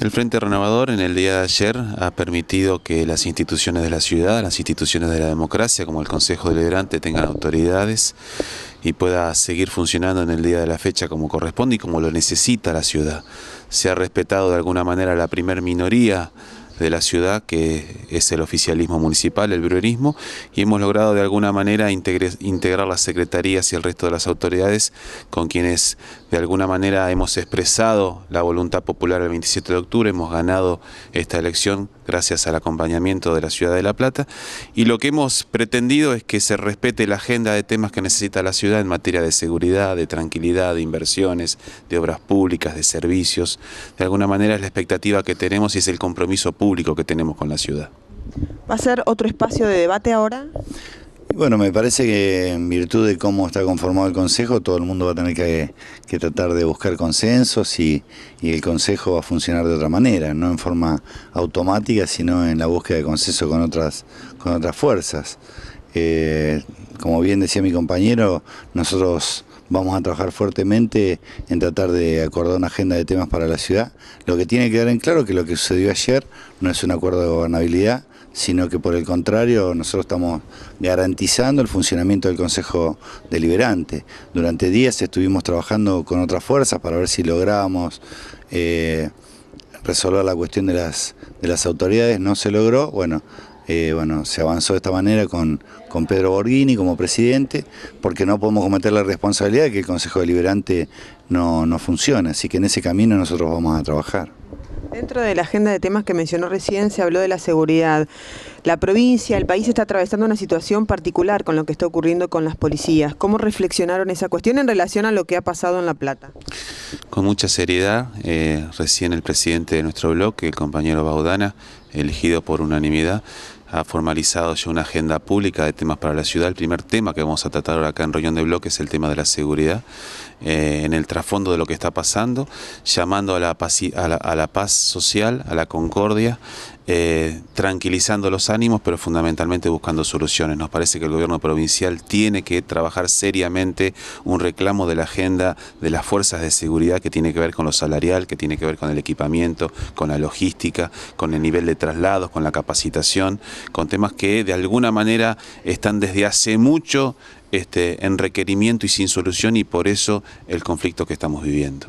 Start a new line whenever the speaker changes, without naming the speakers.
El Frente Renovador en el día de ayer ha permitido que las instituciones de la ciudad, las instituciones de la democracia, como el Consejo Deliberante, tengan autoridades y pueda seguir funcionando en el día de la fecha como corresponde y como lo necesita la ciudad. Se ha respetado de alguna manera la primer minoría de la ciudad, que es el oficialismo municipal, el bruerismo, y hemos logrado de alguna manera integrar las secretarías y el resto de las autoridades con quienes de alguna manera hemos expresado la voluntad popular el 27 de octubre, hemos ganado esta elección gracias al acompañamiento de la ciudad de La Plata. Y lo que hemos pretendido es que se respete la agenda de temas que necesita la ciudad en materia de seguridad, de tranquilidad, de inversiones, de obras públicas, de servicios. De alguna manera es la expectativa que tenemos y es el compromiso público que tenemos con la ciudad.
¿Va a ser otro espacio de debate ahora?
Bueno, me parece que en virtud de cómo está conformado el Consejo, todo el mundo va a tener que, tratar de buscar consensos y, y, el Consejo va a funcionar de otra manera, no en forma automática, sino en la búsqueda de consenso con otras, con otras fuerzas. Eh, como bien decía mi compañero, nosotros vamos a trabajar fuertemente en tratar de acordar una agenda de temas para la ciudad. Lo que tiene que dar en claro que lo que sucedió ayer no es un acuerdo de gobernabilidad, sino que por el contrario nosotros estamos garantizando el funcionamiento del Consejo Deliberante. Durante días estuvimos trabajando con otras fuerzas para ver si lográbamos eh, resolver la cuestión de las, autoridades, no se logró, bueno, eh, bueno, se avanzó de esta manera con, Pedro Borghini como presidente, porque no podemos cometer la responsabilidad de que el Consejo Deliberante no, no funcione, así que en ese camino nosotros vamos a trabajar.
Dentro de la agenda de temas que mencionó recién se habló de la seguridad. La provincia, el país está atravesando una situación particular con lo que está ocurriendo con las policías. ¿Cómo reflexionaron esa cuestión en relación a lo que ha pasado en La Plata?
Con mucha seriedad, eh, recién el presidente de nuestro bloque, el compañero Baudana, elegido por unanimidad, ha formalizado ya una agenda pública de temas para la ciudad. El primer tema que vamos a tratar ahora acá en Reunión de Bloque es el tema de la seguridad, eh, en el trasfondo de lo que está pasando, llamando a la, paz, a la, paz social, a la concordia, eh, tranquilizando los ánimos, pero fundamentalmente buscando soluciones. Nos parece que el gobierno provincial tiene que trabajar seriamente un reclamo de la agenda de las fuerzas de seguridad que tiene que ver con lo salarial, que tiene que ver con el equipamiento, con la logística, con el nivel de traslados, con la capacitación con temas que de alguna manera están desde hace mucho este, en requerimiento y sin solución y por eso el conflicto que estamos viviendo.